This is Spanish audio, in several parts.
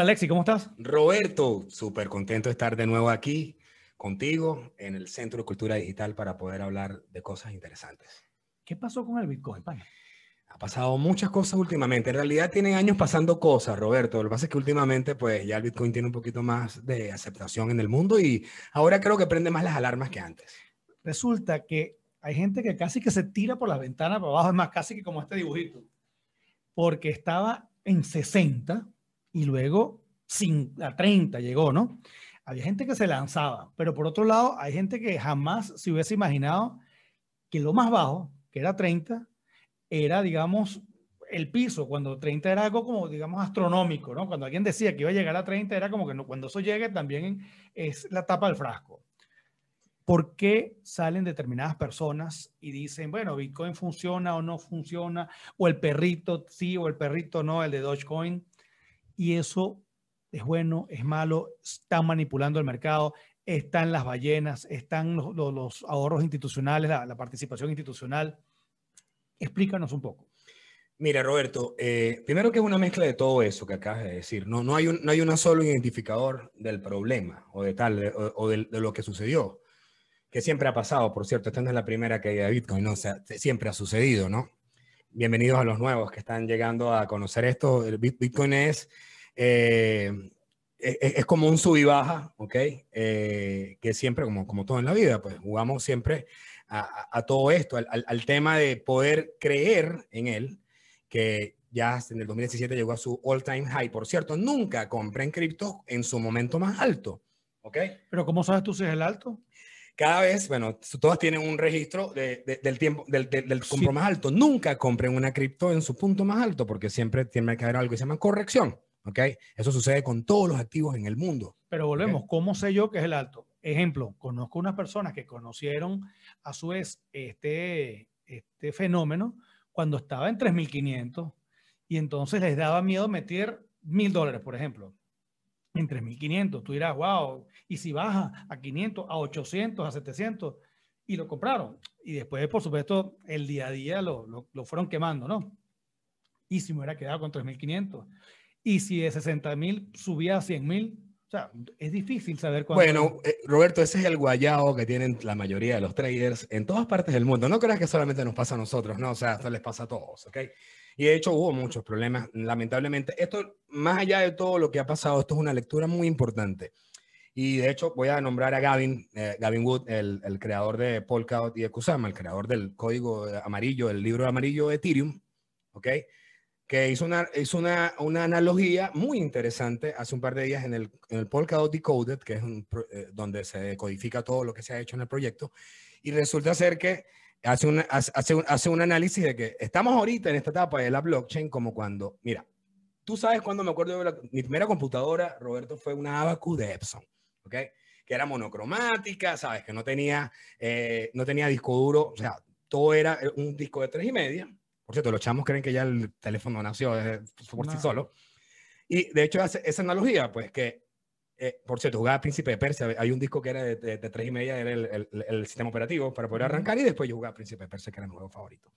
Alexi, ¿cómo estás? Roberto, súper contento de estar de nuevo aquí contigo en el Centro de Cultura Digital para poder hablar de cosas interesantes. ¿Qué pasó con el Bitcoin, Ha pasado muchas cosas últimamente. En realidad tienen años pasando cosas, Roberto. Lo que pasa es que últimamente pues ya el Bitcoin tiene un poquito más de aceptación en el mundo y ahora creo que prende más las alarmas que antes. Resulta que hay gente que casi que se tira por la ventana para abajo, es más, casi que como este dibujito, porque estaba en 60 y luego a 30 llegó, ¿no? Había gente que se lanzaba, pero por otro lado, hay gente que jamás se hubiese imaginado que lo más bajo, que era 30, era, digamos, el piso, cuando 30 era algo como, digamos, astronómico, ¿no? Cuando alguien decía que iba a llegar a 30, era como que cuando eso llegue también es la tapa del frasco. ¿Por qué salen determinadas personas y dicen, bueno, Bitcoin funciona o no funciona, o el perrito sí o el perrito no, el de Dogecoin? y eso es bueno, es malo, están manipulando el mercado, están las ballenas, están los, ahorros institucionales, la, participación institucional. Explícanos un poco. Mira, Roberto, eh, primero que es una mezcla de todo eso que acabas de decir. No, no, hay, un, no hay solo identificador del problema o de tal, o, de, lo que sucedió, que siempre ha pasado, por cierto. Esta no es la primera caída de Bitcoin, ¿no? siempre ha sucedido, ¿no? bienvenidos a los nuevos que están llegando a conocer esto. El Bitcoin es, eh, e-, e-, es, como un sub y baja, ¿ok? Eh, que siempre, como, como todo en la vida, pues jugamos siempre a, todo esto, al, tema de poder creer en él, que ya en el 2017 llegó a su all-time high. Por cierto, nunca compren cripto en su momento más alto, ¿ok? Pero ¿cómo sabes tú si es el alto? cada vez, bueno, todas tienen un registro del tiempo, del, compro más alto. Nunca compren una cripto en su punto más alto porque siempre tiene que haber algo que se llama corrección. ¿Ok? Eso sucede con todos los activos en el mundo. Pero volvemos, ¿cómo sé yo que es el alto? Ejemplo, conozco unas personas que conocieron a su vez este, este fenómeno cuando estaba en 3.500 y entonces les daba miedo meter mil dólares, por ejemplo en 3.500. Tú dirás, wow, y si baja a 500, a 800, a 700, y lo compraron. Y después, por supuesto, el día a día lo, fueron quemando, ¿no? Y si me hubiera quedado con 3.500. Y si de 60.000 subía a 100.000, o sea, es difícil saber cuándo. Bueno, eh, Roberto, ese es el guayao que tienen la mayoría de los traders en todas partes del mundo. No creas que solamente nos pasa a nosotros, ¿no? O sea, esto les pasa a todos, ¿ok? Y de hecho hubo muchos problemas, lamentablemente. Esto, más allá de todo lo que ha pasado, esto es una lectura muy importante. Y de hecho voy a nombrar a Gavin, eh, Gavin Wood, el, el, creador de Polkadot y de Kusama, el creador del código amarillo, el libro amarillo de Ethereum, ¿ok? Que hizo una, es una, una analogía muy interesante hace un par de días en el, en el Polkadot Decoded, que es eh, donde se codifica todo lo que se ha hecho en el proyecto. Y resulta ser que hace un, hace, un, hace un análisis de que estamos ahorita en esta etapa de la blockchain como cuando, mira, tú sabes cuando me acuerdo de mi primera computadora, Roberto, fue una Abacus de Epson, ¿ok? Que era monocromática, ¿sabes? Que no tenía, eh, no tenía disco duro, o sea, todo era eh, un disco de tres y media. Por cierto, los chamos creen que ya el teléfono nació eh, por sí solo. Y de hecho, esa analogía, pues que eh, por cierto, jugaba Príncipe de Persia. Hay un disco que era de, de, tres y media, era el, el, sistema operativo para poder arrancar y después yo jugaba Príncipe de Persia, que era mi juego favorito.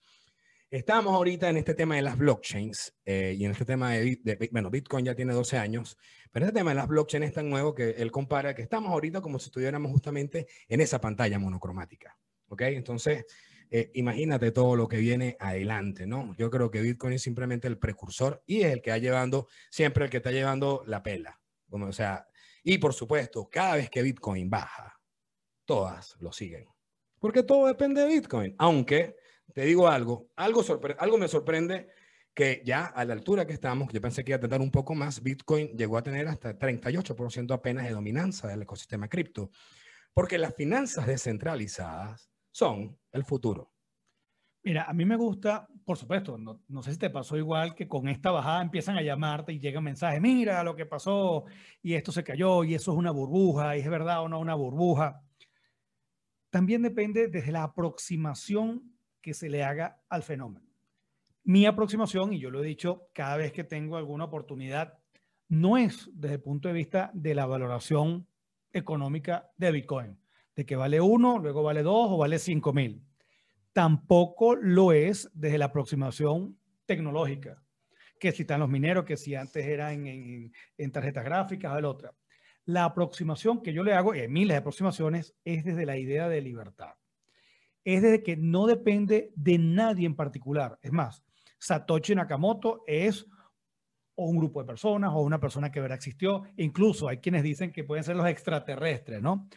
Estamos ahorita en este tema de las blockchains eh, y en este tema de, bueno, Bitcoin ya tiene 12 años, pero este tema de las blockchains es tan nuevo que él compara que estamos ahorita como si estuviéramos justamente en esa pantalla monocromática. ¿Ok? Entonces, eh, imagínate todo lo que viene adelante, ¿no? Yo creo que Bitcoin es simplemente el precursor y es el que ha llevando, siempre el que está llevando la pela. Como, o sea, y por supuesto, cada vez que Bitcoin baja, todas lo siguen. Porque todo depende de Bitcoin. Aunque, te digo algo, algo, me sorprende que ya a la altura que estamos, yo pensé que iba a tener un poco más, Bitcoin llegó a tener hasta 38% apenas de dominancia del ecosistema cripto, porque las finanzas descentralizadas son el futuro. Mira, a mí me gusta por supuesto, no, sé si te pasó igual que con esta bajada empiezan a llamarte y llega un mensaje, mira lo que pasó y esto se cayó y eso es una burbuja, y es verdad o no una burbuja. También depende desde la aproximación que se le haga al fenómeno. Mi aproximación, y yo lo he dicho cada vez que tengo alguna oportunidad, no es desde el punto de vista de la valoración económica de Bitcoin, de que vale uno, luego vale dos o vale cinco mil tampoco lo es desde la aproximación tecnológica, que si están los mineros, que si antes eran en, en tarjetas gráficas o el otra. La aproximación que yo le hago, y hay miles de aproximaciones, es desde la idea de libertad. Es desde que no depende de nadie en particular. Es más, Satoshi Nakamoto es o un grupo de personas o una persona que verá existió. Incluso hay quienes dicen que pueden ser los extraterrestres, ¿no?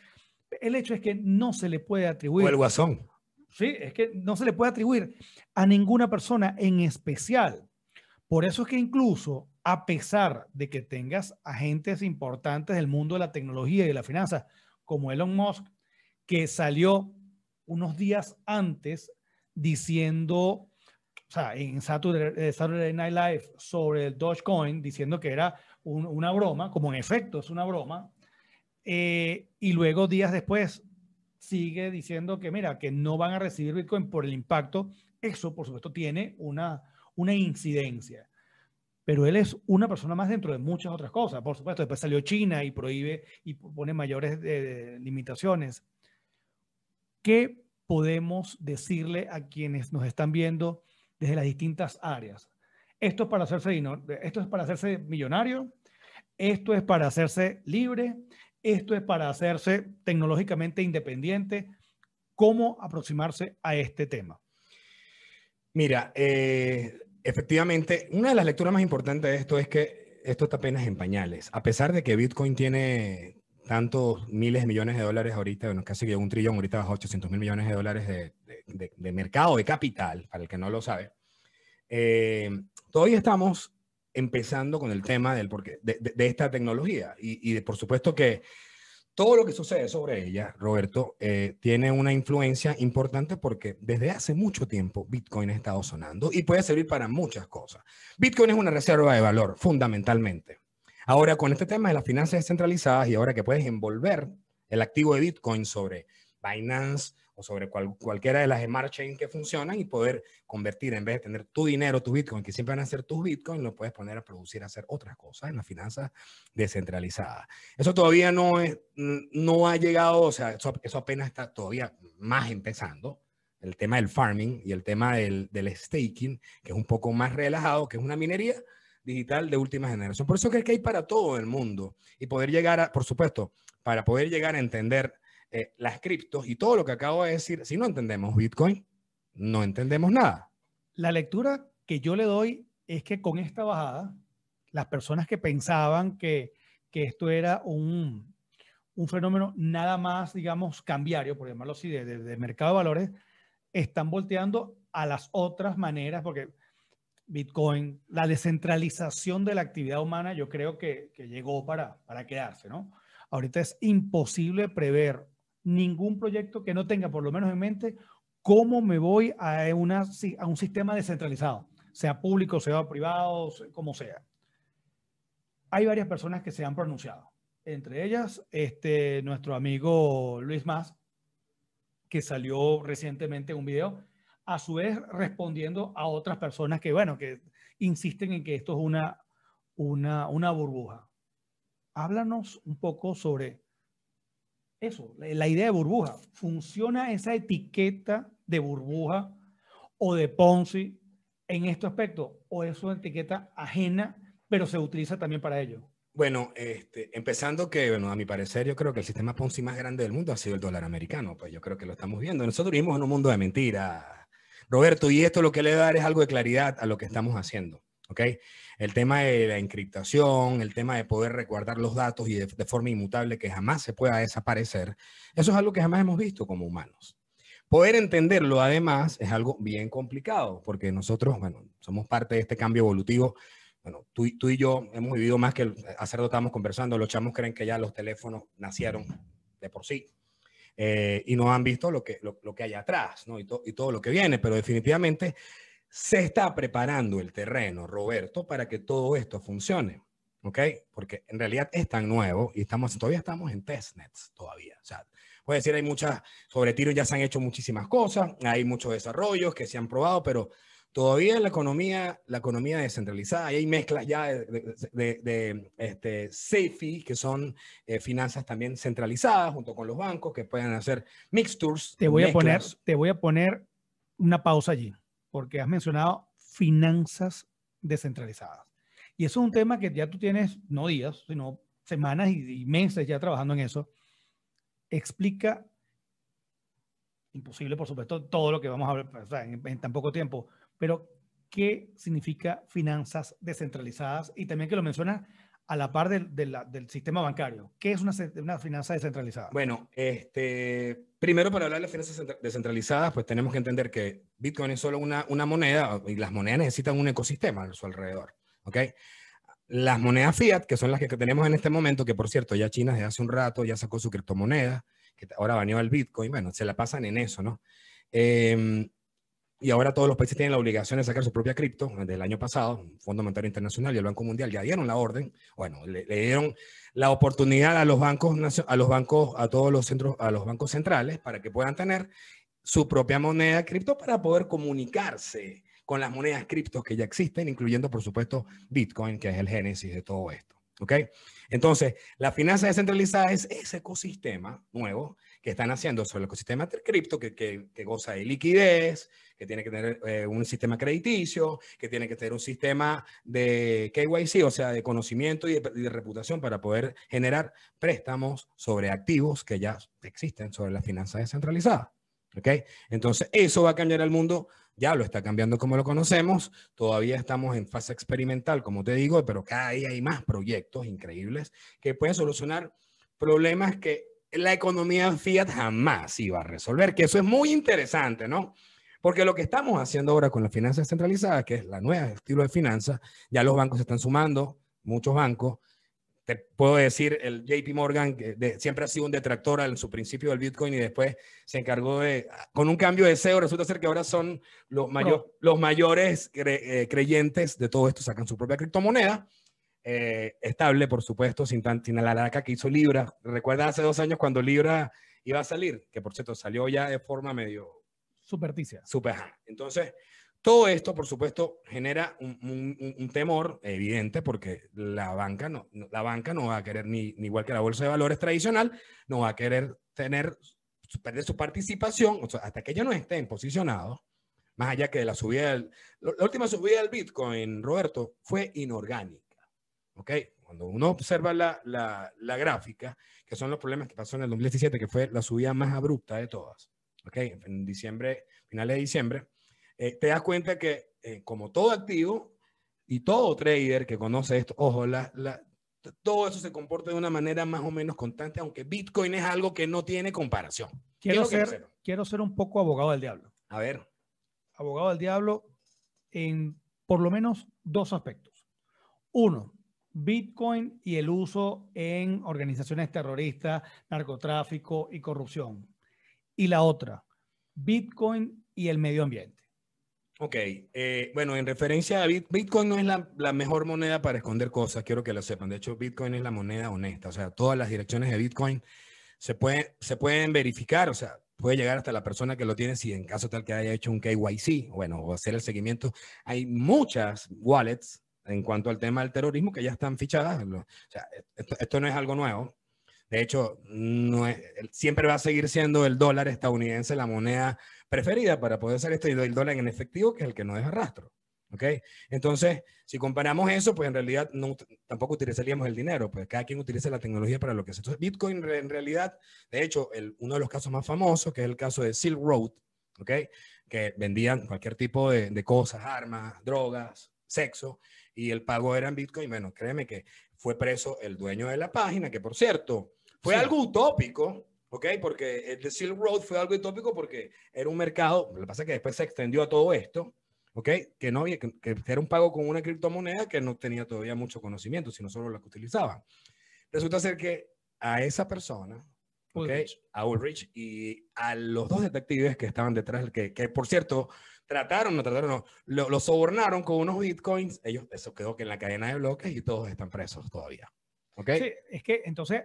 El hecho es que no se le puede atribuir. O el guasón. Sí, es que no se le puede atribuir a ninguna persona en especial. Por eso es que incluso a pesar de que tengas agentes importantes del mundo de la tecnología y de la finanza, como Elon Musk, que salió unos días antes diciendo, o sea, en Saturday, eh, Night Live sobre el Dogecoin, diciendo que era una broma, como en efecto es una broma, eh, y luego días después sigue diciendo que, mira, que no van a recibir Bitcoin por el impacto, eso, por supuesto, tiene una, una incidencia. Pero él es una persona más dentro de muchas otras cosas. Por supuesto, después salió China y prohíbe y pone mayores eh, limitaciones. ¿Qué podemos decirle a quienes nos están viendo desde las distintas áreas? Esto es para hacerse, esto es para hacerse millonario, esto es para hacerse libre, esto es para hacerse tecnológicamente independiente. ¿Cómo aproximarse a este tema? Mira, eh, efectivamente, una de las lecturas más importantes de esto es que esto está apenas en pañales. A pesar de que Bitcoin tiene tantos miles de millones de dólares ahorita, bueno, casi que un trillón, ahorita bajo 800 mil millones de dólares de, mercado, de capital, para el que no lo sabe. Eh, todavía estamos empezando con el tema del porqué, de, esta tecnología. Y, por supuesto que todo lo que sucede sobre ella, Roberto, eh, tiene una influencia importante porque desde hace mucho tiempo Bitcoin ha estado sonando y puede servir para muchas cosas. Bitcoin es una reserva de valor, fundamentalmente. Ahora, con este tema de las finanzas descentralizadas y ahora que puedes envolver el activo de Bitcoin sobre Binance, o sobre cualquiera de las smart chain que funcionan y poder convertir, en vez de tener tu dinero, tu Bitcoin, que siempre van a ser tus Bitcoin, lo puedes poner a producir, a hacer otras cosas en las finanzas descentralizada. Eso todavía no, es, no ha llegado, o sea, eso, apenas está todavía más empezando el tema del farming y el tema del, staking, que es un poco más relajado, que es una minería digital de última generación. Por eso creo que hay para todo el mundo y poder llegar a, por supuesto, para poder llegar a entender eh, las criptos y todo lo que acabo de decir, si no entendemos Bitcoin, no entendemos nada. La lectura que yo le doy es que con esta bajada, las personas que pensaban que, que esto era un, un, fenómeno nada más, digamos, cambiario, por llamarlo así, de, de, mercado de valores, están volteando a las otras maneras, porque Bitcoin, la descentralización de la actividad humana, yo creo que, que, llegó para, para quedarse, ¿no? Ahorita es imposible prever ningún proyecto que no tenga, por lo menos en mente, cómo me voy a, una, a un sistema descentralizado, sea público, sea privado, como sea. Hay varias personas que se han pronunciado, entre ellas este, nuestro amigo Luis Más, que salió recientemente un video, a su vez respondiendo a otras personas que, bueno, que insisten en que esto es una, una, una burbuja. Háblanos un poco sobre eso, la idea de burbuja. ¿Funciona esa etiqueta de burbuja o de Ponzi en este aspecto? ¿O es una etiqueta ajena, pero se utiliza también para ello? Bueno, este, empezando que, bueno, a mi parecer, yo creo que el sistema Ponzi más grande del mundo ha sido el dólar americano. Pues yo creo que lo estamos viendo. Nosotros vivimos en un mundo de mentiras. Roberto, y esto lo que le da es algo de claridad a lo que estamos haciendo. ¿ok? El tema de la encriptación, el tema de poder recordar los datos y de, forma inmutable que jamás se pueda desaparecer, eso es algo que jamás hemos visto como humanos. Poder entenderlo, además, es algo bien complicado, porque nosotros, bueno, somos parte de este cambio evolutivo. Bueno, tú, tú y yo hemos vivido más que hace rato estábamos conversando, los chamos creen que ya los teléfonos nacieron de por sí. Eh, y no han visto lo que, lo, que hay atrás, ¿no? Y, y todo lo que viene, pero definitivamente se está preparando el terreno, Roberto, para que todo esto funcione. ¿Ok? Porque en realidad es tan nuevo y estamos, todavía estamos en testnets, todavía. O sea, puede decir, hay muchas, sobre tiro ya se han hecho muchísimas cosas, hay muchos desarrollos que se han probado, pero todavía la economía, la economía descentralizada, y hay mezclas ya de, de, de, este, SAFI, que son eh, finanzas también centralizadas junto con los bancos que pueden hacer mixtures. Te voy, a poner, te voy a poner una pausa allí porque has mencionado finanzas descentralizadas. Y eso es un tema que ya tú tienes, no días, sino semanas y, meses ya trabajando en eso. Explica, imposible por supuesto, todo lo que vamos a ver en, en tan poco tiempo, pero qué significa finanzas descentralizadas y también que lo mencionas a la par del sistema bancario. ¿Qué es una, finanza descentralizada? Bueno, este, primero para hablar de las finanzas descentralizadas, pues tenemos que entender que Bitcoin es solo una, moneda y las monedas necesitan un ecosistema a su alrededor. ¿ok? Las monedas fiat, que son las que tenemos en este momento, que por cierto, ya China desde hace un rato ya sacó su criptomoneda, que ahora baneó al Bitcoin, bueno, se la pasan en eso, ¿no? Em, y ahora todos los países tienen la obligación de sacar su propia cripto. Desde el año pasado, Fondo Monetario Internacional y el Banco Mundial ya dieron la orden. Bueno, le, dieron la oportunidad a los bancos, a los bancos, a todos los centros, a los bancos centrales para que puedan tener su propia moneda cripto para poder comunicarse con las monedas cripto que ya existen, incluyendo por supuesto Bitcoin, que es el génesis de todo esto. ¿Ok? Entonces, la finanza descentralizada es ese ecosistema nuevo que están haciendo sobre el ecosistema de cripto, que, que, que, goza de liquidez, que tiene que tener eh, un sistema crediticio, que tiene que tener un sistema de KYC, o sea, de conocimiento y de, reputación para poder generar préstamos sobre activos que ya existen sobre la finanzas descentralizada. okay Entonces, eso va a cambiar el mundo. Ya lo está cambiando como lo conocemos. Todavía estamos en fase experimental, como te digo, pero cada día hay más proyectos increíbles que pueden solucionar problemas que la economía fiat jamás iba a resolver, que eso es muy interesante, ¿no? Porque lo que estamos haciendo ahora con las finanzas descentralizada, que es la nueva estilo de finanzas, ya los bancos se están sumando, muchos bancos. Te puedo decir, el JP Morgan que siempre ha sido un detractor en su principio del Bitcoin y después se encargó de, con un cambio de CEO, resulta ser que ahora son los, los mayores eh, creyentes de todo esto, sacan su propia criptomoneda. Eh, estable, por supuesto, sin, tan, la laraca que hizo Libra. ¿Recuerdan hace dos años cuando Libra iba a salir? Que por cierto, salió ya de forma medio... supersticia. Super. Entonces, todo esto, por supuesto, genera un, temor evidente porque la banca, no, la banca no va a querer, ni, igual que la bolsa de valores tradicional, no va a querer tener, perder su participación, hasta que ellos no estén posicionados, más allá que la subida, la última subida del Bitcoin, Roberto, fue inorgánica. ¿ok? Cuando uno observa la, la, la gráfica, que son los problemas que pasó en el 2017, que fue la subida más abrupta de todas, ¿ok? En diciembre, finales de diciembre, eh, te das cuenta que eh, como todo activo y todo trader que conoce esto, ojo, la, la, todo eso se comporta de una manera más o menos constante, aunque Bitcoin es algo que no tiene comparación. Quiero, ser, quiero ser un poco abogado del diablo. A ver. Abogado del diablo en por lo menos dos aspectos. Uno, Bitcoin y el uso en organizaciones terroristas, narcotráfico y corrupción. Y la otra, Bitcoin y el medio ambiente. Ok, eh, bueno, en referencia a Bitcoin no es la, mejor moneda para esconder cosas, quiero que lo sepan. De hecho, Bitcoin es la moneda honesta, o sea, todas las direcciones de Bitcoin se pueden, se pueden verificar, o sea, puede llegar hasta la persona que lo tiene si en caso tal que haya hecho un KYC, bueno, o hacer el seguimiento. Hay muchas wallets en cuanto al tema del terrorismo que ya están fichadas. esto, no es algo nuevo. De hecho, siempre va a seguir siendo el dólar estadounidense la moneda preferida para poder hacer esto y el dólar en efectivo, que es el que no deja rastro. ¿ok? Entonces, si comparamos eso, pues en realidad tampoco utilizaríamos el dinero, pues cada quien utiliza la tecnología para lo que es. Entonces, Bitcoin en realidad, de hecho, uno de los casos más famosos, que es el caso de Silk Road, ¿ok? Que vendían cualquier tipo de, de cosas, armas, drogas, sexo, y el pago era en Bitcoin. Bueno, créeme que fue preso el dueño de la página, que por cierto, fue algo utópico, ¿ok? Porque el eh, de Silk Road fue algo utópico porque era un mercado, lo que pasa es que después se extendió a todo esto, ¿ok? Que no había, que, era un pago con una criptomoneda que no tenía todavía mucho conocimiento, sino solo la que utilizaban. Resulta ser que a esa persona, Okay, a y a los dos detectives que estaban detrás, que, por cierto, trataron, no trataron, no, lo, sobornaron con unos bitcoins, ellos, eso quedó que en la cadena de bloques y todos están presos todavía. ¿Ok? Sí, es que entonces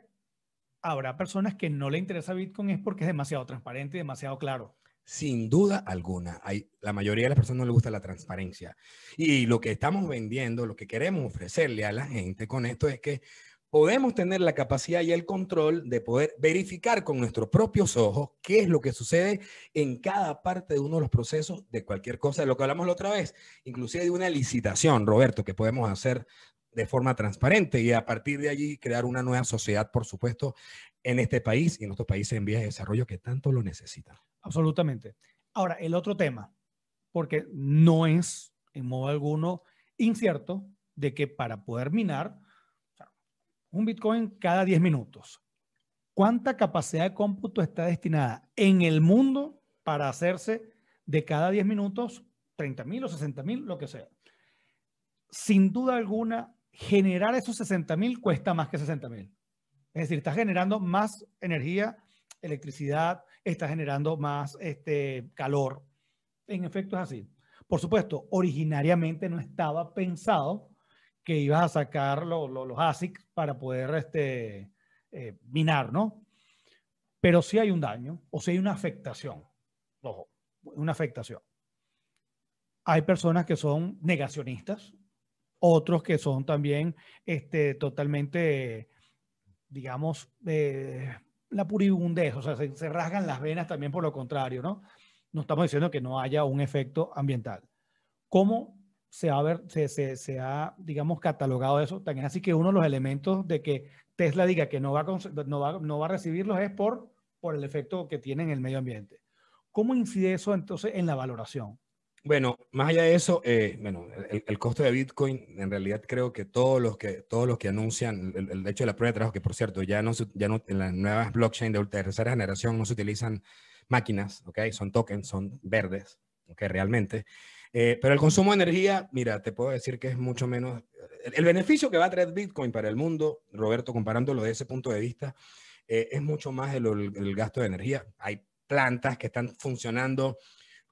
habrá personas que no le interesa Bitcoin es porque es demasiado transparente y demasiado claro. Sin duda alguna, hay, la mayoría de las personas no le gusta la transparencia. Y lo que estamos vendiendo, lo que queremos ofrecerle a la gente con esto es que podemos tener la capacidad y el control de poder verificar con nuestros propios ojos qué es lo que sucede en cada parte de uno de los procesos de cualquier cosa, de lo que hablamos la otra vez, inclusive de una licitación, Roberto, que podemos hacer de forma transparente y a partir de allí crear una nueva sociedad, por supuesto, en este país y en otros países en vías de desarrollo que tanto lo necesitan. Absolutamente. Ahora, el otro tema, porque no es en modo alguno incierto de que para poder minar, un Bitcoin cada 10 minutos. ¿Cuánta capacidad de cómputo está destinada en el mundo para hacerse de cada 10 minutos 30 mil o 60 mil, lo que sea? Sin duda alguna, generar esos 60 mil cuesta más que 60 mil. Es decir, estás generando más energía, electricidad, está generando más este, calor. En efecto es así. Por supuesto, originariamente no estaba pensado que ibas a sacar los ASIC para poder este, eh, minar, ¿no? Pero sí hay un daño o si sí hay una afectación. Ojo, una afectación. Hay personas que son negacionistas, otros que son también este, totalmente, digamos, eh, la puribundez, o sea, se, se, rasgan las venas también por lo contrario, ¿no? No estamos diciendo que no haya un efecto ambiental. ¿Cómo se, ha ver, se, ha, digamos, catalogado eso. También así que uno de los elementos de que Tesla diga que no va a, no va, a recibirlos es por, por el efecto que tiene en el medio ambiente. ¿Cómo incide eso entonces en la valoración? Bueno, más allá de eso, eh, el, costo de Bitcoin, en realidad creo que todos los que, todos los que anuncian, el, hecho de la prueba de trabajo, que por cierto, ya no, ya no en las nuevas blockchain de tercera generación no se utilizan máquinas, ¿ok? Son tokens, son verdes, ¿ok? Realmente. Eh, pero el consumo de energía, mira, te puedo decir que es mucho menos. El, beneficio que va a traer Bitcoin para el mundo, Roberto, comparándolo de ese punto de vista, eh, es mucho más el, gasto de energía. Hay plantas que están funcionando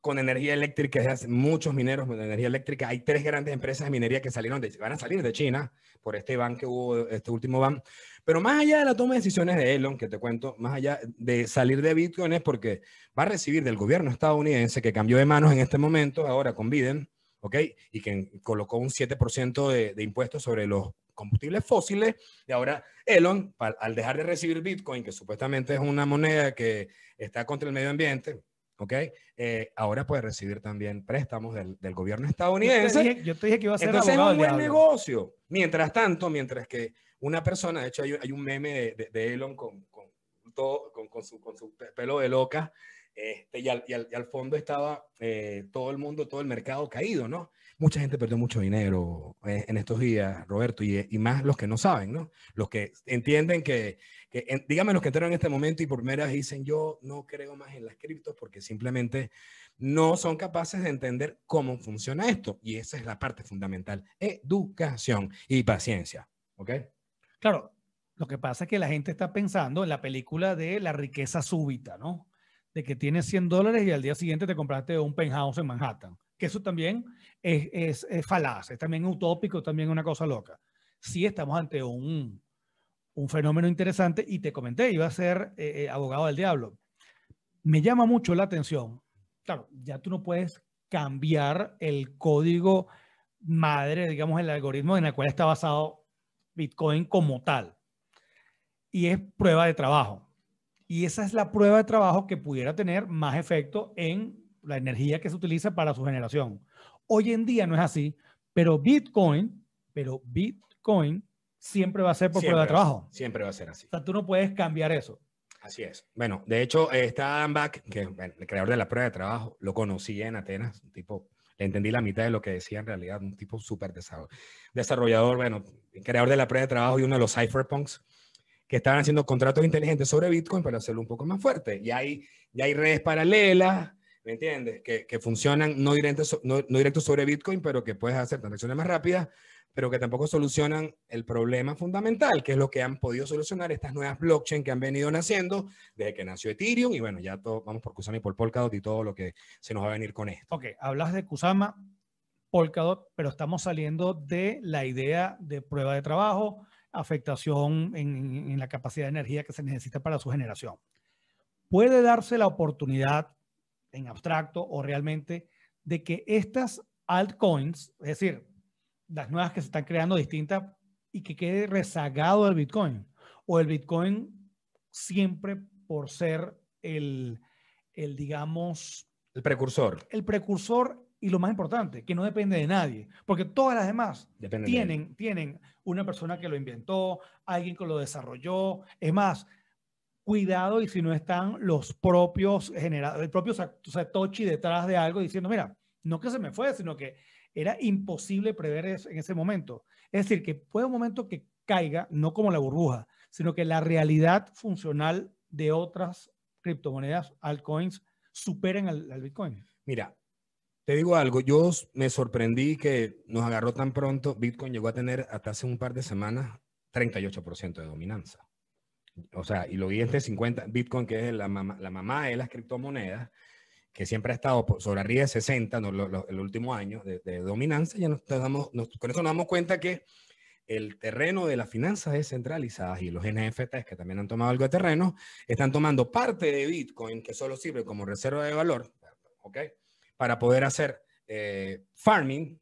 con energía eléctrica, hace muchos mineros con energía eléctrica. Hay tres grandes empresas de minería que salieron de, van a salir de China por este ban que hubo, este último ban. Pero más allá de la toma de decisiones de Elon, que te cuento, más allá de salir de Bitcoin es porque va a recibir del gobierno estadounidense, que cambió de manos en este momento, ahora con Biden, ¿ok? Y que colocó un 7% de, de impuestos sobre los combustibles fósiles. Y ahora Elon, al dejar de recibir Bitcoin, que supuestamente es una moneda que está contra el medio ambiente, ¿ok? Eh, ahora puede recibir también préstamos del, gobierno estadounidense. Yo te, dije, que iba a ser Entonces es un buen negocio. Mientras tanto, mientras que una persona, de hecho hay, un meme de, Elon con, todo, con, su, pelo de loca, este, y, al, fondo estaba eh, todo el mundo, todo el mercado caído, ¿no? Mucha gente perdió mucho dinero eh, en estos días, Roberto, y, y, más los que no saben, ¿no? Los que entienden que, que dígame los que entran en este momento y por primera dicen, yo no creo más en las criptos porque simplemente no son capaces de entender cómo funciona esto. Y esa es la parte fundamental, educación y paciencia, ¿ok? Claro, lo que pasa es que la gente está pensando en la película de la riqueza súbita, ¿no? De que tienes 100 dólares y al día siguiente te compraste un penthouse en Manhattan. Que eso también es, es, falaz, es también utópico, también una cosa loca. Sí estamos ante un, fenómeno interesante y te comenté, iba a ser eh, eh, abogado del diablo. Me llama mucho la atención. Claro, ya tú no puedes cambiar el código madre, digamos, el algoritmo en el cual está basado Bitcoin como tal. Y es prueba de trabajo. Y esa es la prueba de trabajo que pudiera tener más efecto en la energía que se utiliza para su generación. Hoy en día no es así, pero Bitcoin, pero Bitcoin siempre va a ser por prueba de trabajo. Siempre va a ser así. O sea, tú no puedes cambiar eso. Así es. Bueno, de hecho, está eh, Dan Back, que el creador de la prueba de trabajo, lo conocí en Atenas, un tipo le entendí la mitad de lo que decía en realidad, un tipo súper desarrollador, bueno, creador de la prueba de trabajo y uno de los cypherpunks que estaban haciendo contratos inteligentes sobre Bitcoin para hacerlo un poco más fuerte. Y hay, y hay redes paralelas, ¿me entiendes? Que, que funcionan no directos no, no directo sobre Bitcoin, pero que puedes hacer transacciones más rápidas pero que tampoco solucionan el problema fundamental, que es lo que han podido solucionar estas nuevas blockchain que han venido naciendo desde que nació Ethereum. Y bueno, ya vamos por Kusama y por Polkadot y todo lo que se nos va a venir con esto. Ok, hablas de Kusama, Polkadot, pero estamos saliendo de la idea de prueba de trabajo, afectación en, en la capacidad de energía que se necesita para su generación. ¿Puede darse la oportunidad en abstracto o realmente de que estas altcoins, es decir, las nuevas que se están creando distintas y que quede rezagado el Bitcoin. O el Bitcoin siempre por ser el, el digamos... El precursor. El precursor y lo más importante, que no depende de nadie, porque todas las demás tienen, tienen una persona que lo inventó, alguien que lo desarrolló. Es más, cuidado y si no están los propios generadores, el propio Satoshi detrás de algo diciendo, mira, no que se me fue, sino que era imposible prever eso en ese momento. Es decir, que puede un momento que caiga, no como la burbuja, sino que la realidad funcional de otras criptomonedas, altcoins, superen al, Bitcoin. Mira, te digo algo, yo me sorprendí que nos agarró tan pronto, Bitcoin llegó a tener hasta hace un par de semanas 38% de dominancia. O sea, y lo vi este 50, Bitcoin, que es la la mamá de las criptomonedas, que siempre ha estado sobre arriba de 60 no, el último año de, dominancia, ya nos, damos, con eso nos damos cuenta que el terreno de las finanzas descentralizadas y los NFTs que también han tomado algo de terreno, están tomando parte de Bitcoin que solo sirve como reserva de valor, ¿ok? Para poder hacer eh, farming,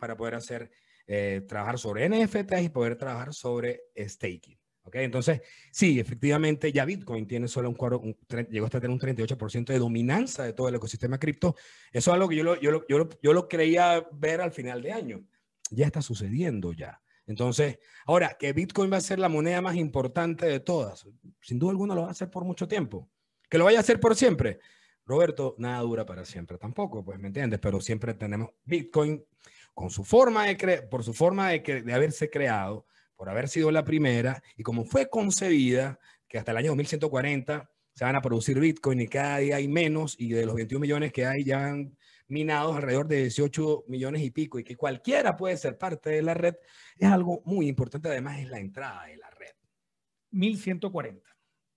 Para poder hacer, eh, trabajar sobre NFTs y poder trabajar sobre staking. Entonces, sí, efectivamente ya Bitcoin tiene solo un llegó hasta tener un 38% de dominancia de todo el ecosistema cripto. Eso es algo que yo lo, yo, yo, yo lo creía ver al final de año. Ya está sucediendo ya. Entonces, ahora, que Bitcoin va a ser la moneda más importante de todas, sin duda alguna lo va a hacer por mucho tiempo. Que lo vaya a hacer por siempre. Roberto, nada dura para siempre tampoco, pues me entiendes, pero siempre tenemos Bitcoin con su forma de por su forma de, de haberse creado, por haber sido la primera y como fue concebida, que hasta el año 2140 se van a producir Bitcoin y cada día hay menos y de los 21 millones que hay ya han minado alrededor de 18 millones y pico y que cualquiera puede ser parte de la red, es algo muy importante. Además es la entrada de la red. 1140.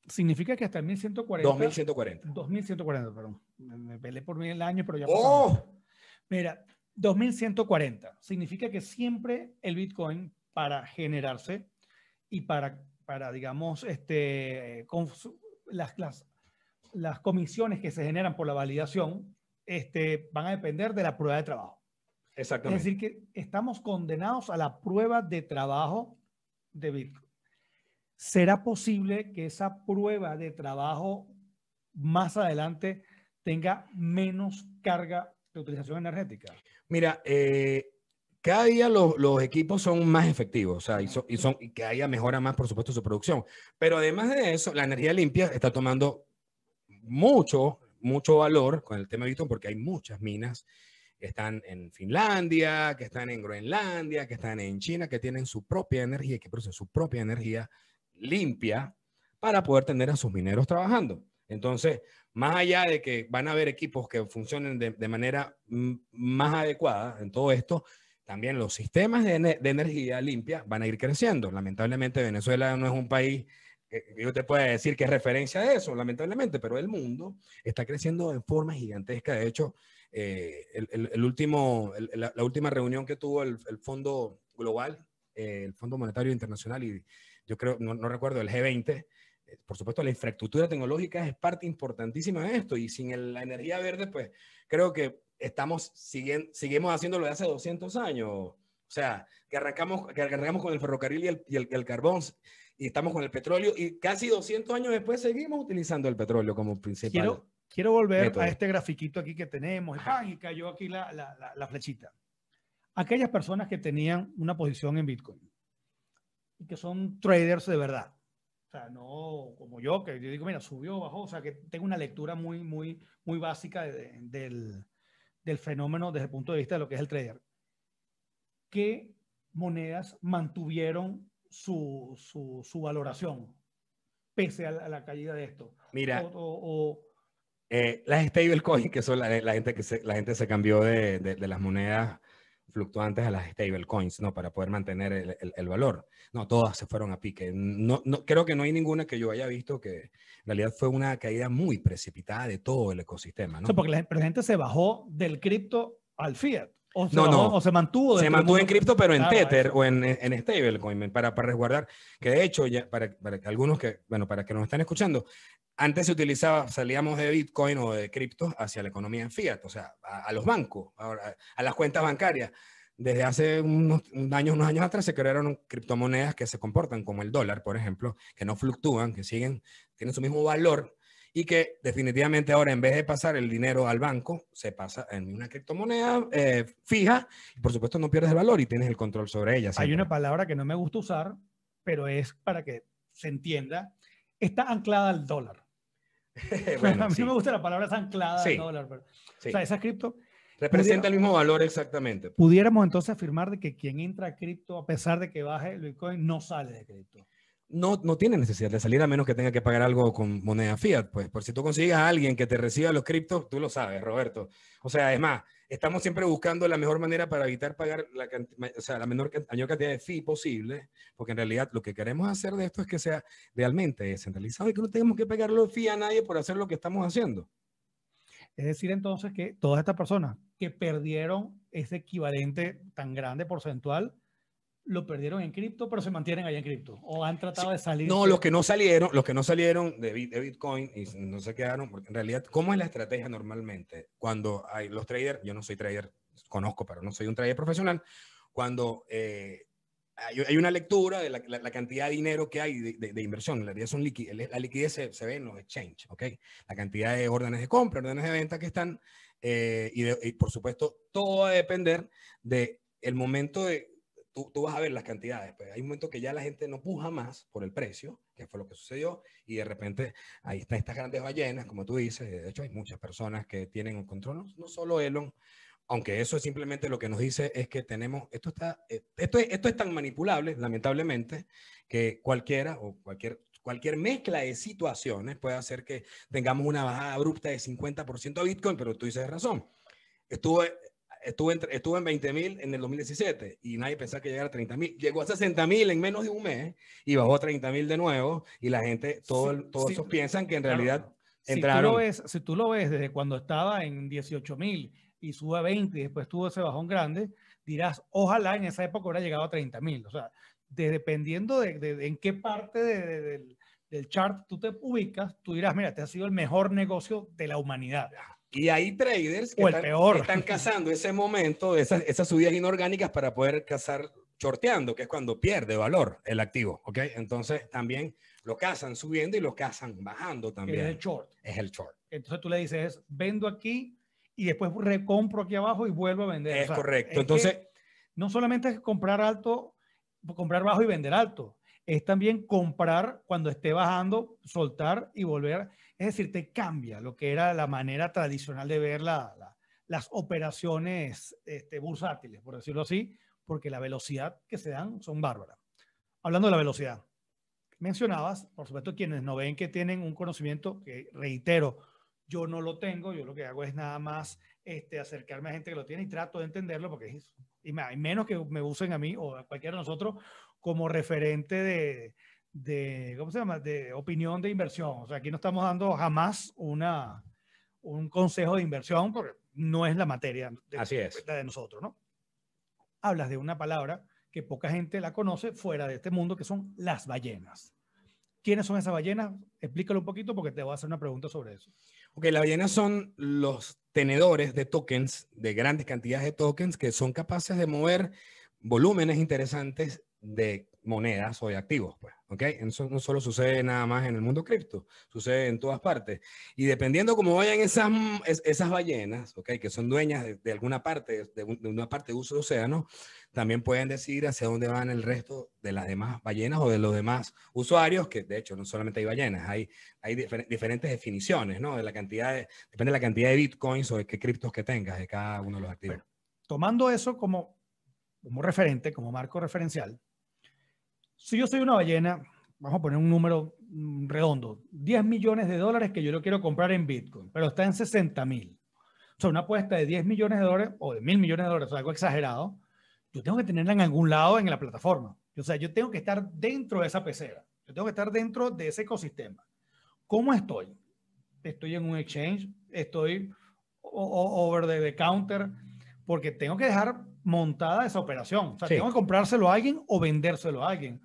Significa que hasta el 1140. 2140. 2140, perdón. Me peleé por mí el año, pero ya. ¡Oh! Mira, 2140. Significa que siempre el Bitcoin para generarse y para, para digamos, este, con las, las, las, comisiones que se generan por la validación este, van a depender de la prueba de trabajo. Exactamente. Es decir, que estamos condenados a la prueba de trabajo de Bitcoin. ¿Será posible que esa prueba de trabajo más adelante tenga menos carga de utilización energética? Mira, eh, cada día los, equipos son más efectivos, y, son, y, son, cada día mejora más, por supuesto, su producción. Pero además de eso, la energía limpia está tomando mucho, mucho valor con el tema de Bitcoin porque hay muchas minas que están en Finlandia, que están en Groenlandia, que están en China, que tienen su propia energía que producen su propia energía limpia para poder tener a sus mineros trabajando. Entonces, más allá de que van a haber equipos que funcionen de, de manera mm, más adecuada en todo esto, también los sistemas de, energía limpia van a ir creciendo. Lamentablemente Venezuela no es un país, que yo te pueda decir que es referencia a eso, lamentablemente, pero el mundo está creciendo en forma gigantesca. De hecho, eh, el, último, la, última reunión que tuvo el, Fondo Global, eh, el Fondo Monetario Internacional, y yo creo, no, no recuerdo, el G20, eh, por supuesto, la infraestructura tecnológica es parte importantísima de esto y sin la energía verde, pues creo que estamos, siguen, seguimos haciéndolo de hace 200 años. O sea, que arrancamos, que arrancamos con el ferrocarril y el, y el, carbón y estamos con el petróleo y casi 200 años después seguimos utilizando el petróleo como principal. Quiero, quiero volver a este grafiquito aquí que tenemos ¡Ah! y cayó aquí la, la, la, flechita. Aquellas personas que tenían una posición en Bitcoin y que son traders de verdad. O sea, no como yo, que yo digo, mira, subió, bajó, o sea, que tengo una lectura muy, muy, muy básica del, del fenómeno desde el punto de vista de lo que es el trader. ¿Qué monedas mantuvieron su, valoración pese a la, caída de esto? Mira. Eh, las stablecoins, que son la, gente que se, la gente se cambió de las monedas fluctuantes a las stablecoins, ¿no? Para poder mantener el, valor. No, todas se fueron a pique. No, no, creo que no hay ninguna que yo haya visto que en realidad fue una caída muy precipitada de todo el ecosistema, ¿no? porque la, la gente se bajó del cripto al fiat no, no. se mantuvo. Se mantuvo en cripto, pero en Tether o en, en stablecoin para, para resguardar. Que de hecho, ya para, algunos que, bueno, para que nos están escuchando, antes se utilizaba, salíamos de Bitcoin o de cripto hacia la economía en fiat, o sea, a, los bancos, a, a, las cuentas bancarias. Desde hace unos años, unos años atrás se crearon criptomonedas que se comportan como el dólar, por ejemplo, que no fluctúan, que siguen, tienen su mismo valor, y que definitivamente ahora en vez de pasar el dinero al banco, se pasa en una criptomoneda eh, fija y por supuesto no pierdes el valor y tienes el control sobre ella. Hay una palabra que no me gusta usar, pero es para que se entienda, está anclada al dólar. a mí me gusta la palabra anclada al dólar, o sea, esa cripto... Representa el mismo valor exactamente. Pudiéramos entonces afirmar de que quien entra a cripto, a pesar de que baje el Bitcoin, no sale de cripto no, tiene necesidad de salir a menos que tenga que pagar algo con moneda fiat. Pues por si tú consigues a alguien que te reciba los criptos, tú lo sabes, Roberto. O sea, además, estamos siempre buscando la mejor manera para evitar pagar la, menor, cantidad de fee posible, porque en realidad lo que queremos hacer de esto es que sea realmente descentralizado y que no tengamos que pagar los fee a nadie por hacer lo que estamos haciendo. Es decir, entonces, que todas estas personas que perdieron ese equivalente tan grande porcentual, lo perdieron en cripto, pero se mantienen allá en cripto. O han tratado de salir. No, los que no salieron, los que no salieron de, de, Bitcoin y no se quedaron, porque en realidad, ¿cómo es la estrategia normalmente? Cuando hay los traders, yo no soy trader, conozco, pero no soy un trader profesional, cuando eh, hay, una lectura de la, cantidad de dinero que hay de, de, inversión, la, liquidez se, ve en los exchanges, ¿ok? La cantidad de órdenes de compra, órdenes de venta que están, eh, y, por supuesto, todo va a depender del el momento de tú, vas a ver las cantidades. Pues hay un momento que ya la gente no puja más por el precio, que fue lo que sucedió, y de repente ahí están estas grandes ballenas, como tú dices. De hecho, hay muchas personas que tienen un control, no solo Elon, aunque eso es simplemente lo que nos dice es que tenemos, esto, está, eh, esto, es, esto es tan manipulable, lamentablemente, que cualquiera o cualquier, cualquier mezcla de situaciones puede hacer que tengamos una bajada abrupta de 50% a Bitcoin, pero tú dices razón. Estuvo estuve en, estuve en 20 mil en el 2017 y nadie pensaba que llegara a $30,000. mil. Llegó a 60 mil en menos de un mes y bajó a 30 mil de nuevo y la gente, todo, todos piensan que en realidad entraron. Si tú, lo ves, si tú lo ves desde cuando estaba en $18,000 mil y sube a 20 y después tuvo ese bajón grande, dirás, ojalá en esa época hubiera llegado a $30,000. mil. O sea, dependiendo de, en qué parte del del chart tú te ubicas, tú dirás, mira, este ha sido el mejor negocio de la humanidad. Y hay traders que, están, están, cazando ese momento, esas, esas subidas inorgánicas para poder cazar shorteando, que es cuando pierde valor el activo, ¿ok? Entonces también lo cazan subiendo y lo cazan bajando también. Es el short. Es el short. Entonces tú le dices, vendo aquí y después recompro aquí abajo y vuelvo a vender. Es correcto. Entonces, no solamente es comprar alto, comprar bajo y vender alto, es también comprar cuando esté bajando, soltar y volver. Es decir, te cambia lo que era la manera tradicional de ver las operaciones este, bursátiles, por decirlo así, porque la velocidad que se dan son bárbaras. Hablando de la velocidad, mencionabas, por supuesto, quienes no ven que tienen un conocimiento que, reitero, yo no lo tengo, yo lo que hago es nada más este, acercarme a gente que lo tiene y trato de entenderlo, porque es, y menos que me usen a mí o a cualquiera de nosotros como referente de, de, ¿cómo se llama? De opinión de inversión. O sea, aquí no estamos dando jamás una, un consejo de inversión porque no es la materia de, Así de nosotros, ¿no? Hablas de una palabra que poca gente la conoce fuera de este mundo, que son las ballenas. ¿Quiénes son esas ballenas? Explícalo un poquito porque te voy a hacer una pregunta sobre eso. Ok, las ballenas son los tenedores de tokens, de grandes cantidades de tokens, que son capaces de mover volúmenes interesantes de monedas o de activos. Pues. ¿ok? Eso no solo sucede nada más en el mundo cripto, sucede en todas partes. Y dependiendo cómo vayan esas, esas ballenas, ¿ok? Que son dueñas de, alguna parte, de, una parte de uso de océano, también pueden decidir hacia dónde van el resto de las demás ballenas o de los demás usuarios, que de hecho no solamente hay ballenas, hay, hay diferentes definiciones, ¿no? De la cantidad depende de la cantidad de bitcoins o de qué criptos que tengas de cada uno de los activos. tomando eso como, como referente, como marco referencial, si yo soy una ballena, vamos a poner un número mm, redondo, 10 millones de dólares que yo lo quiero comprar en Bitcoin, pero está en 60 mil. O sea, una apuesta de 10 millones de dólares o de mil millones de dólares, o algo exagerado, yo tengo que tenerla en algún lado en la plataforma. O sea, yo tengo que estar dentro de esa pecera. Yo tengo que estar dentro de ese ecosistema. ¿Cómo estoy? Estoy en un exchange, estoy over the counter, porque tengo que dejar montada esa operación. O sea, tengo que comprárselo a alguien o vendérselo a alguien.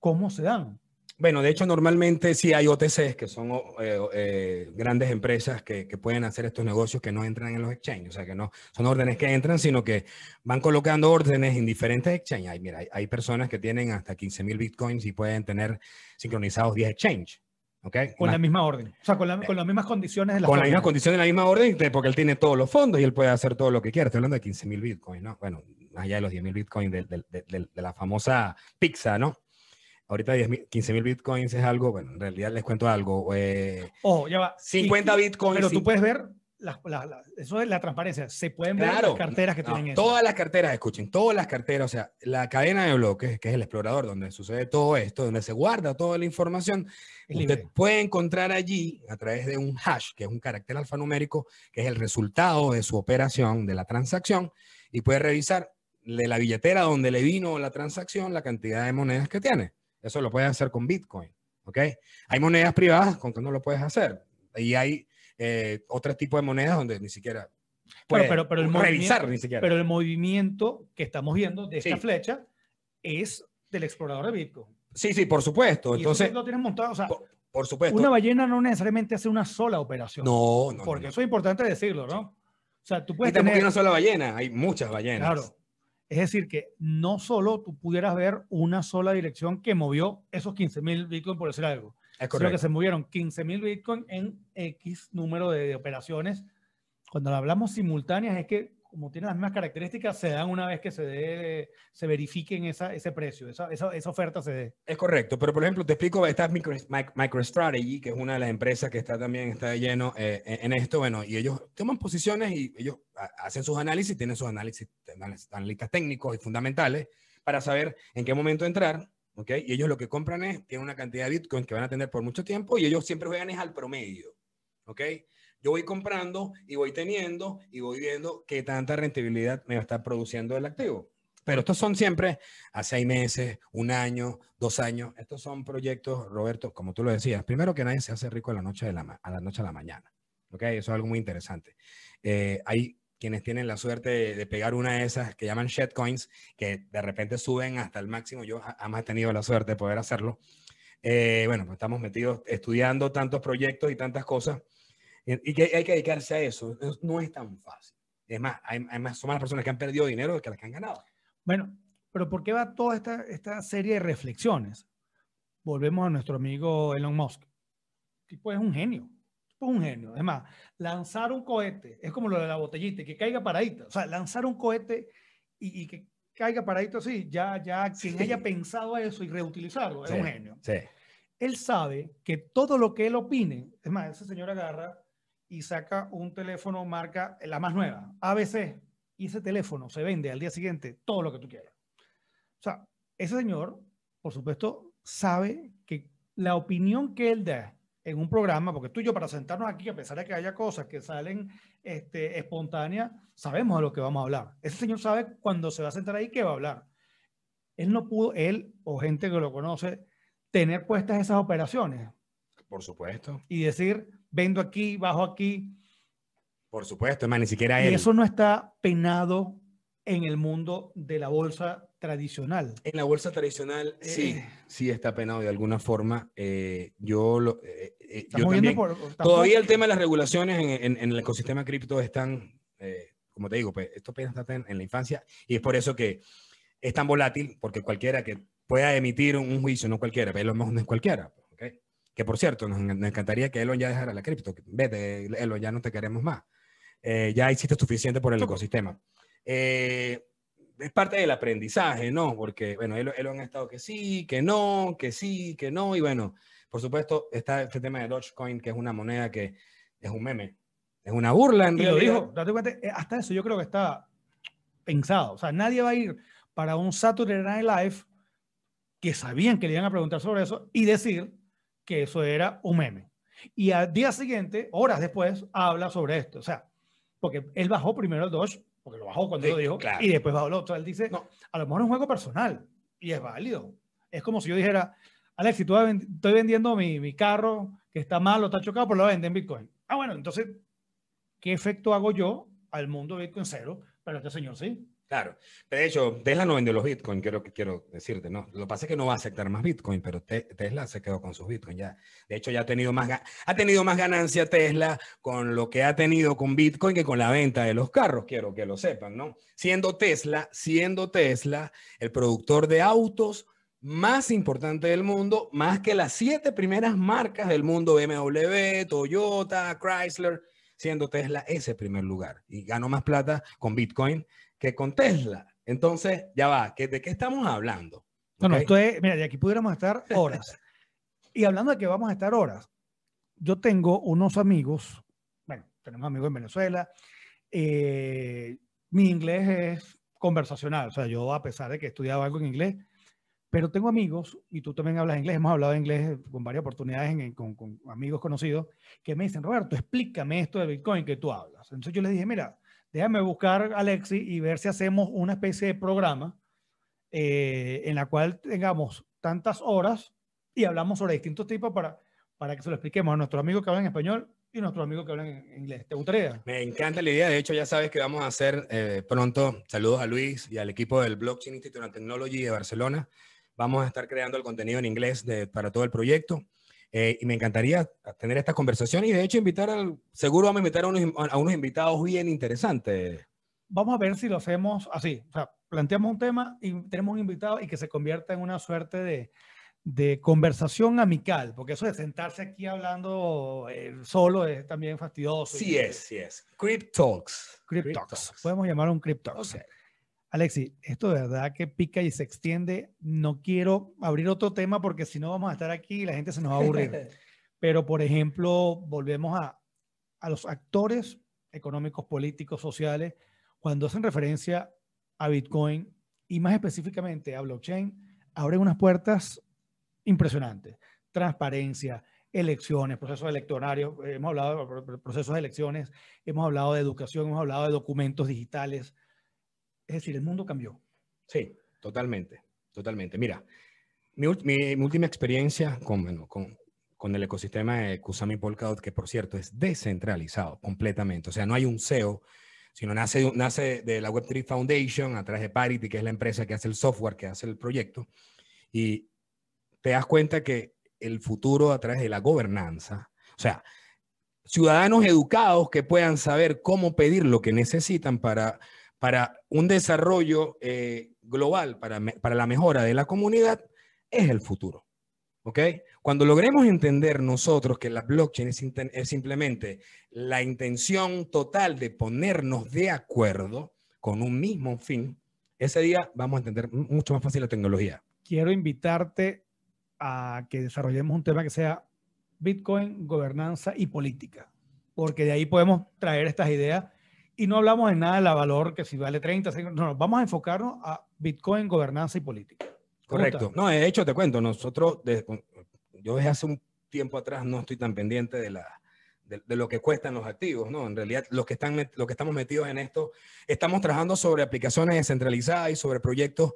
¿Cómo se dan? Bueno, de hecho, normalmente sí hay OTCs, que son eh, eh, grandes empresas que, pueden hacer estos negocios que no entran en los exchanges, o sea, que no son órdenes que entran, sino que van colocando órdenes en diferentes exchanges. Hay, mira, hay, personas que tienen hasta 15 mil bitcoins y pueden tener sincronizados 10 exchanges. Okay. Con la misma orden. O sea, con, las mismas condiciones de la eh, Con las mismas condiciones de la misma orden, este, porque él tiene todos los fondos y él puede hacer todo lo que quiera. Estoy hablando de 15 mil bitcoins, ¿no? Bueno, más allá de los 10 mil bitcoins de, de, la famosa pizza, ¿no? Ahorita 15 mil bitcoins es algo, bueno, en realidad les cuento algo. Eh, ya va. 50 bitcoins. Pero tú puedes ver, eso es la transparencia, se pueden ver las carteras que tienen Todas las carteras, escuchen, todas las carteras, o sea, la cadena de bloques, que es el explorador donde sucede todo esto, donde se guarda toda la información, usted puede encontrar allí a través de un hash, que es un carácter alfanumérico, que es el resultado de su operación, de la transacción, y puede revisar de la billetera donde le vino la transacción, la cantidad de monedas que tiene. Eso lo puedes hacer con Bitcoin. ¿ok? Hay monedas privadas con que no lo puedes hacer. Y hay eh, otro tipo de monedas donde ni siquiera puedes pero, pero, revisar. Ni siquiera. Pero el movimiento que estamos viendo de esta flecha es del explorador de Bitcoin. Sí, sí, por supuesto. Entonces, lo tienes montado. O sea, por, supuesto. Una ballena no necesariamente hace una sola operación. No, no. Porque eso es importante decirlo, ¿no? O sea, tú puedes. Y tampoco una sola ballena, hay muchas ballenas. Claro. Es decir, que no solo tú pudieras ver una sola dirección que movió esos 15.000 Bitcoin, por decir algo, es sino que se movieron 15.000 Bitcoin en X número de, de operaciones. Cuando hablamos simultáneas es que como tienen las mismas características, se dan una vez que se, se verifiquen esa, ese precio, esa, esa, esa, oferta se dé. Es correcto, pero por ejemplo, te explico, esta MicroStrategy, que es una de las empresas que está también está lleno eh, en esto, bueno, y ellos toman posiciones y ellos hacen sus análisis, tienen sus análisis, analistas técnicos y fundamentales para saber en qué momento entrar, ¿ok? Y ellos lo que compran es, tienen una cantidad de Bitcoin que van a tener por mucho tiempo y ellos siempre juegan es al promedio, ¿ok? Yo voy comprando y voy teniendo y voy viendo qué tanta rentabilidad me está produciendo el activo. Pero estos son siempre a seis meses, un año, dos años. Estos son proyectos, Roberto, como tú lo decías. Primero que nadie se hace rico a la noche, de la, a, la, noche a la mañana. Eso es algo muy interesante. Eh, hay quienes tienen la suerte de, pegar una de esas que llaman Coins, que de repente suben hasta el máximo. Yo jamás he tenido la suerte de poder hacerlo. Eh, bueno, pues estamos metidos estudiando tantos proyectos y tantas cosas y que hay que dedicarse a eso. No es tan fácil. Es más, son más personas que han perdido dinero que las que han ganado. Bueno, pero ¿por qué va toda esta, esta serie de reflexiones? Volvemos a nuestro amigo Elon Musk. El tipo es un genio. es un genio. Es más, lanzar un cohete es como lo de la botellita, que caiga paradita. O sea, lanzar un cohete y, que caiga paradito así, ya, ya quien haya pensado eso y reutilizarlo es un genio. Sí. Él sabe que todo lo que él opine, es más, ese señor agarra y saca un teléfono marca la más nueva, ABC, y ese teléfono se vende al día siguiente todo lo que tú quieras. O sea, ese señor, por supuesto, sabe que la opinión que él da en un programa, porque tú y yo para sentarnos aquí, a pesar de que haya cosas que salen este, espontáneas, sabemos de lo que vamos a hablar. Ese señor sabe cuando se va a sentar ahí qué va a hablar. Él no pudo, él o gente que lo conoce, tener puestas esas operaciones. Por supuesto. Y decir, vendo aquí, bajo aquí. Por supuesto, más ni siquiera él. Y eso no está penado en el mundo de la bolsa tradicional. En la bolsa tradicional, eh, sí, sí está penado de alguna forma. Eh, yo lo, eh, Todavía el tema de las regulaciones en, el ecosistema cripto están, como te digo, pues, esto apenas está en, la infancia y es por eso que es tan volátil, porque cualquiera que pueda emitir un, juicio, no cualquiera, pero pues, lo mejor no es cualquiera que por cierto, nos, encantaría que Elon ya dejara la cripto. Vete, Elon, ya no te queremos más. Eh, ya hiciste suficiente por el ecosistema. Eh, es parte del aprendizaje, ¿no? Porque, bueno, Elon, ha estado que sí, que no, que sí, que no, y bueno, por supuesto, está este tema de Dogecoin, que es una moneda que es un meme, es una burla y Lo dijo, date eh, hasta eso yo creo que está pensado. O sea, nadie va a ir para un Saturday Night Live que sabían que le iban a preguntar sobre eso y decir, que eso era un meme. Y al día siguiente, horas después, habla sobre esto. O sea, porque él bajó primero el dos porque lo bajó cuando lo dijo, y después bajó el otro. Él dice, a lo mejor es un juego personal, y es válido. Es como si yo dijera, Alex, si tú estoy vendiendo mi, mi carro que está malo, está chocado, pero lo vende en Bitcoin. Ah, bueno, entonces, ¿qué efecto hago yo al mundo Bitcoin cero? Pero este señor sí. Claro. De hecho, Tesla no vende los Bitcoin, quiero, quiero decirte, ¿no? Lo que pasa es que no va a aceptar más Bitcoin, pero Tesla se quedó con sus Bitcoin ya. De hecho, ya ha tenido, más, ha tenido más ganancia Tesla con lo que ha tenido con Bitcoin que con la venta de los carros, quiero que lo sepan, ¿no? Siendo Tesla, siendo Tesla el productor de autos más importante del mundo, más que las siete primeras marcas del mundo, BMW, Toyota, Chrysler, siendo Tesla ese primer lugar. Y ganó más plata con Bitcoin que con Tesla. Entonces, ya va, ¿de qué estamos hablando? Bueno, esto es, mira, de aquí pudiéramos estar horas. y hablando de que vamos a estar horas, yo tengo unos amigos, bueno, tenemos amigos en Venezuela, eh, mi inglés es conversacional, o sea, yo a pesar de que he estudiado algo en inglés, pero tengo amigos, y tú también hablas inglés, hemos hablado inglés con varias oportunidades con, con amigos conocidos, que me dicen, Roberto, explícame esto de Bitcoin que tú hablas. Entonces yo les dije, mira, déjame buscar, Alexi, y ver si hacemos una especie de programa eh, en la cual tengamos tantas horas y hablamos sobre distintos tipos para, para que se lo expliquemos a nuestro amigo que habla en español y a nuestro amigo que habla en inglés. ¿Te gustaría? Me encanta la idea. De hecho, ya sabes que vamos a hacer eh, pronto. Saludos a Luis y al equipo del Blockchain Institute of Technology de Barcelona. Vamos a estar creando el contenido en inglés para todo el proyecto. Eh, y me encantaría tener esta conversación y de hecho invitar al, seguro vamos a invitar a unos, a unos invitados bien interesantes. Vamos a ver si lo hacemos así, o sea, planteamos un tema y tenemos un invitado y que se convierta en una suerte de, conversación amical, porque eso de sentarse aquí hablando eh, solo es también fastidioso. Sí es, sí es. Crypt Talks. Crypt, Talks. Podemos llamar un Crypt Talks. Alexi, esto de verdad que pica y se extiende. No quiero abrir otro tema porque si no vamos a estar aquí y la gente se nos va a aburrir. Pero, por ejemplo, volvemos a, los actores económicos, políticos, sociales, cuando hacen referencia a Bitcoin y más específicamente a blockchain, abren unas puertas impresionantes. Transparencia, elecciones, procesos electorarios, hemos hablado de procesos de elecciones, hemos hablado de educación, hemos hablado de documentos digitales es decir, el mundo cambió. Sí, totalmente, totalmente. Mira, mi, última experiencia con, con, con, el ecosistema de Kusami Polkadot, que por cierto es descentralizado completamente, o sea, no hay un CEO, sino nace, nace de la Web3 Foundation a través de Parity, que es la empresa que hace el software, que hace el proyecto, y te das cuenta que el futuro a través de la gobernanza, o sea, ciudadanos educados que puedan saber cómo pedir lo que necesitan para para un desarrollo eh, global, para, la mejora de la comunidad, es el futuro. ¿Ok? Cuando logremos entender nosotros que la blockchain es simplemente la intención total de ponernos de acuerdo con un mismo fin, ese día vamos a entender mucho más fácil la tecnología. Quiero invitarte a que desarrollemos un tema que sea Bitcoin, gobernanza y política, porque de ahí podemos traer estas ideas y no hablamos de nada de la valor, que si vale 30, no, no, vamos a enfocarnos a Bitcoin, gobernanza y política. Correcto. No, de hecho te cuento, nosotros, desde, yo desde hace un tiempo atrás no estoy tan pendiente de la, de, lo que cuestan los activos, ¿no? En realidad, los que, están, los que estamos metidos en esto, estamos trabajando sobre aplicaciones descentralizadas y sobre proyectos.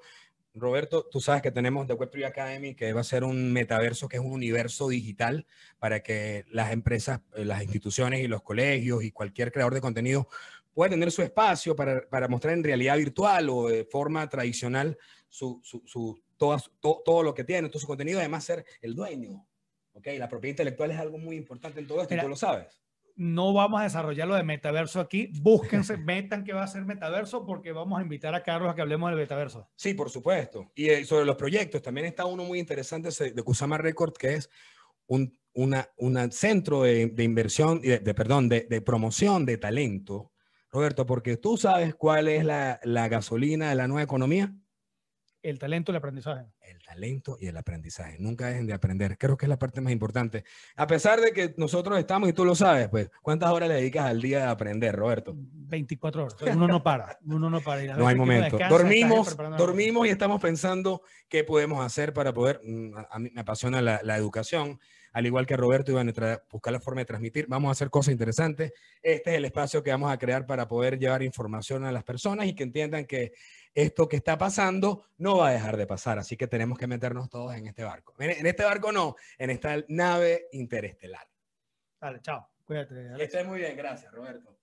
Roberto, tú sabes que tenemos The Web 3 Academy, que va a ser un metaverso, que es un universo digital para que las empresas, eh, las instituciones y los colegios y cualquier creador de contenido Puede tener su espacio para, para, mostrar en realidad virtual o de forma tradicional su, su, todo, todo, lo que tiene, todo su contenido, además ser el dueño. ¿okay? La propiedad intelectual es algo muy importante en todo esto, tú lo sabes. No vamos a desarrollar lo de metaverso aquí. Búsquense, metan que va a ser metaverso porque vamos a invitar a Carlos a que hablemos del metaverso. Sí, por supuesto. Y eh, sobre los proyectos, también está uno muy interesante de Kusama Record, que es un, una, un centro de, de inversión, de perdón, de, de promoción de talento Roberto, porque tú sabes cuál es la, gasolina de la nueva economía. El talento y el aprendizaje. El talento y el aprendizaje. Nunca dejen de aprender. Creo que es la parte más importante. A pesar de que nosotros estamos, y tú lo sabes, pues, ¿cuántas horas le dedicas al día a aprender, Roberto? 24 horas. Uno no para. Uno no para. no hay momento. dormimos, dormimos y estamos pensando qué podemos hacer para poder... Mm, a mí me apasiona la, la educación al igual que Roberto, iban a buscar la forma de transmitir. Vamos a hacer cosas interesantes. Este es el espacio que vamos a crear para poder llevar información a las personas y que entiendan que esto que está pasando no va a dejar de pasar. Así que tenemos que meternos todos en este barco. En, este barco no, en esta nave interestelar. Dale, chao. Cuídate. Que muy bien. Gracias, Roberto.